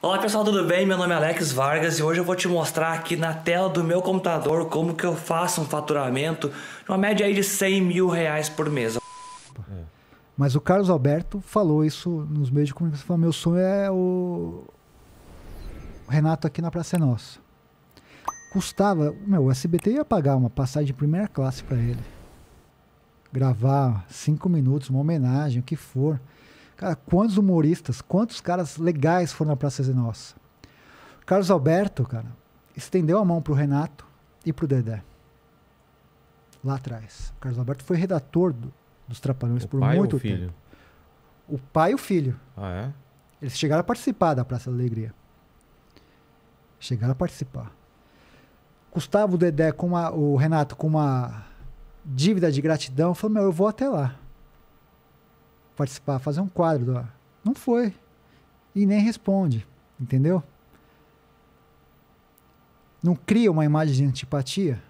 Olá pessoal, tudo bem? Meu nome é Alex Vargas e hoje eu vou te mostrar aqui na tela do meu computador como que eu faço um faturamento de uma média aí de 100 mil reais por mês. Mas o Carlos Alberto falou isso nos meios de comunicação, falou, meu sonho é o... o Renato aqui na Praça é Nossa. Custava, meu, o SBT ia pagar uma passagem de primeira classe para ele. Gravar cinco minutos, uma homenagem, o que for. Cara, quantos humoristas, quantos caras legais foram na Praça de Nossa. Carlos Alberto, cara, estendeu a mão pro Renato e pro Dedé. Lá atrás. O Carlos Alberto foi redator do, dos Trapalhões o por pai muito ou filho? tempo. O pai e o filho. Ah, é? Eles chegaram a participar da Praça da Alegria. Chegaram a participar. Gustavo Dedé com uma, o Renato com uma dívida de gratidão, falou: "Meu, eu vou até lá" participar, fazer um quadro. Do... Não foi. E nem responde, entendeu? Não cria uma imagem de antipatia?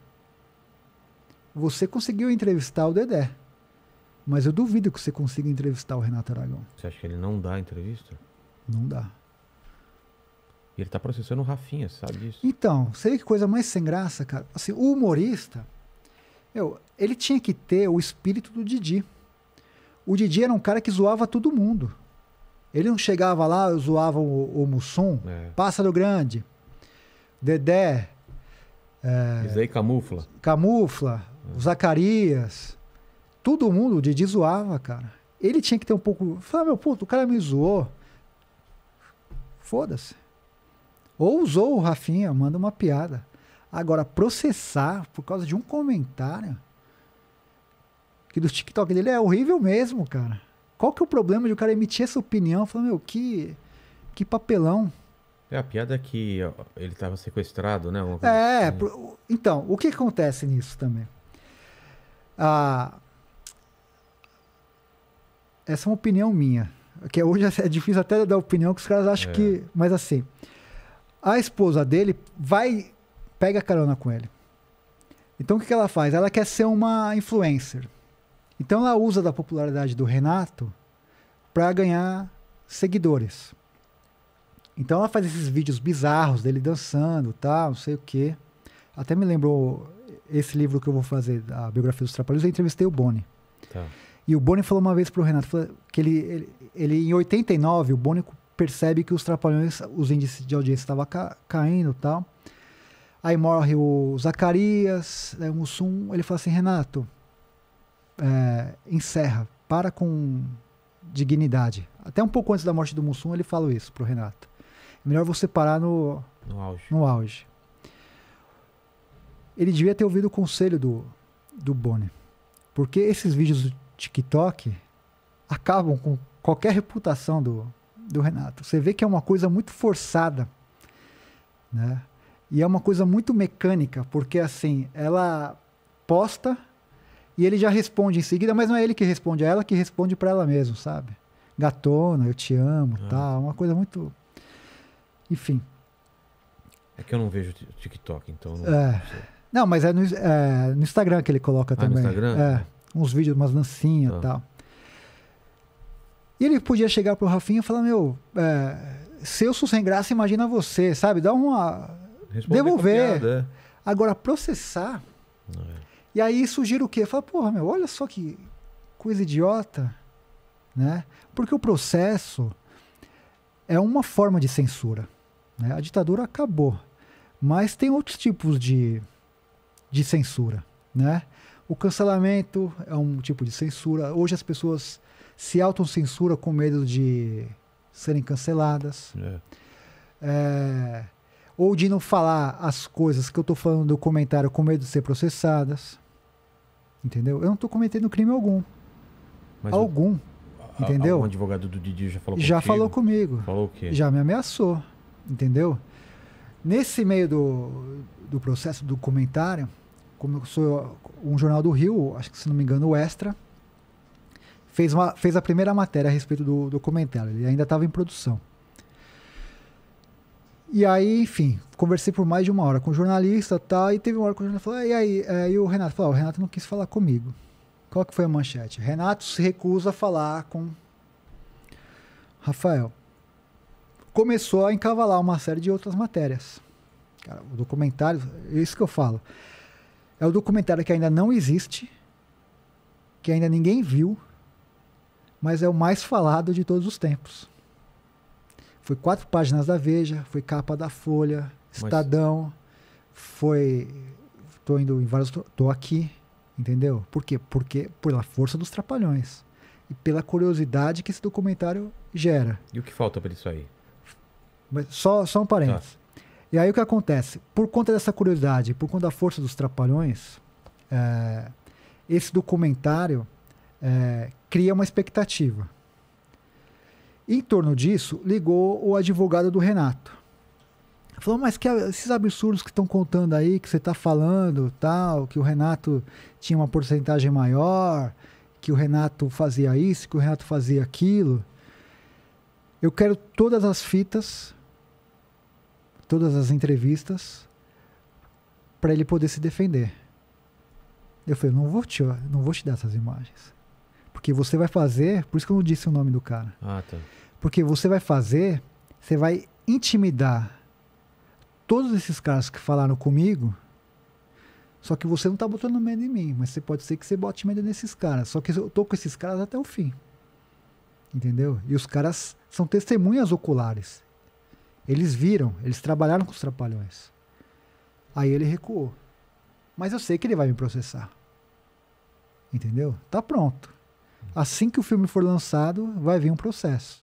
Você conseguiu entrevistar o Dedé. Mas eu duvido que você consiga entrevistar o Renato Aragão. Você acha que ele não dá entrevista? Não dá. E ele tá processando o Rafinha, sabe disso? Então, sei que coisa mais sem graça, cara. Assim, o humorista, eu, ele tinha que ter o espírito do Didi. O Didi era um cara que zoava todo mundo. Ele não chegava lá, zoava o, o Mussum, é. Pássaro Grande, Dedé. É, Isso aí camufla. Camufla, é. Zacarias. Todo mundo, o Didi zoava, cara. Ele tinha que ter um pouco. Falar, meu puto, o cara me zoou. Foda-se. Ou usou o Rafinha, manda uma piada. Agora, processar por causa de um comentário. Que do TikTok dele é horrível mesmo, cara. Qual que é o problema de o cara emitir essa opinião? Falando, meu, que, que papelão. É, a piada é que ele estava sequestrado, né? É, assim. então, o que acontece nisso também? Ah, essa é uma opinião minha. Que hoje é, é difícil até dar opinião, que os caras acham é. que. Mas assim, a esposa dele vai. pega carona com ele. Então o que, que ela faz? Ela quer ser uma influencer. Então ela usa da popularidade do Renato para ganhar seguidores. Então ela faz esses vídeos bizarros dele dançando, tá, não sei o quê. Até me lembrou esse livro que eu vou fazer, a biografia dos Trapalhões, eu entrevistei o Boni. Tá. E o Boni falou uma vez pro Renato que ele, ele, ele, em 89, o Boni percebe que os Trapalhões, os índices de audiência estavam ca, caindo, tal. Aí morre o Zacarias, o Mussum, ele fala assim, Renato, é, encerra, para com dignidade. Até um pouco antes da morte do Mussum, ele falou isso pro Renato. É melhor você parar no, no, auge. no auge. Ele devia ter ouvido o conselho do, do Boni. Porque esses vídeos do TikTok acabam com qualquer reputação do, do Renato. Você vê que é uma coisa muito forçada, né? E é uma coisa muito mecânica, porque assim, ela posta e ele já responde em seguida, mas não é ele que responde, é ela que responde para ela mesmo, sabe? Gatona, eu te amo, ah. tal, uma coisa muito. Enfim. É que eu não vejo TikTok, então. Não, é. não mas é no, é no, Instagram que ele coloca ah, também. No Instagram? É. Uns vídeos, umas lancinhas, e tá. tal. E ele podia chegar pro Rafinha e falar: Meu, é, se eu sou sem graça, imagina você, sabe? Dá uma. Responder devolver. é. Agora, processar. E aí surgira o quê? Fala, porra, meu, olha só que coisa idiota, né? Porque o processo é uma forma de censura. Né? A ditadura acabou, mas tem outros tipos de, de censura, né? O cancelamento é um tipo de censura. Hoje as pessoas se autocensuram com medo de serem canceladas. É. É, ou de não falar as coisas que eu estou falando no comentário com medo de ser processadas. Entendeu? Eu não estou cometendo crime algum. Mas algum. a, entendeu? O advogado do Didi já falou Já falou comigo. Falou o quê? Já me ameaçou. Entendeu? Nesse meio do, do processo do comentário, como eu sou um jornal do Rio, acho que se não me engano, o Extra, fez, uma, fez a primeira matéria a respeito do documentário. Ele ainda estava em produção. E aí, enfim, conversei por mais de uma hora com o jornalista tá, e teve uma hora que o jornalista falou, e aí, é, e o Renato falou, ah, o Renato não quis falar comigo. Qual que foi a manchete? Renato se recusa a falar com Rafael. Começou a encavalar uma série de outras matérias. Cara, o documentário, é isso que eu falo. É o documentário que ainda não existe, que ainda ninguém viu, mas é o mais falado de todos os tempos. Foi quatro páginas da Veja, foi capa da Folha, Estadão, Mas... foi. Tô indo em vários. Tô aqui, entendeu? Por quê? Porque pela força dos trapalhões e pela curiosidade que esse documentário gera. E o que falta para isso aí? Mas só, só um parênteses. Ah. E aí o que acontece? Por conta dessa curiosidade, por conta da força dos trapalhões, é, esse documentário é, cria uma expectativa. Em torno disso, ligou o advogado do Renato. Falou, mas que esses absurdos que estão contando aí, que você está falando, tal, que o Renato tinha uma porcentagem maior, que o Renato fazia isso, que o Renato fazia aquilo. Eu quero todas as fitas, todas as entrevistas, para ele poder se defender. Eu falei, não vou te, não vou te dar essas imagens. Porque você vai fazer, por isso que eu não disse o nome do cara. Ah, tá. Porque você vai fazer, você vai intimidar todos esses caras que falaram comigo. Só que você não tá botando medo em mim, mas você pode ser que você bote medo nesses caras. Só que eu tô com esses caras até o fim. Entendeu? E os caras são testemunhas oculares. Eles viram, eles trabalharam com os trapalhões. Aí ele recuou. Mas eu sei que ele vai me processar. Entendeu? Tá pronto assim que o filme for lançado, vai vir um processo.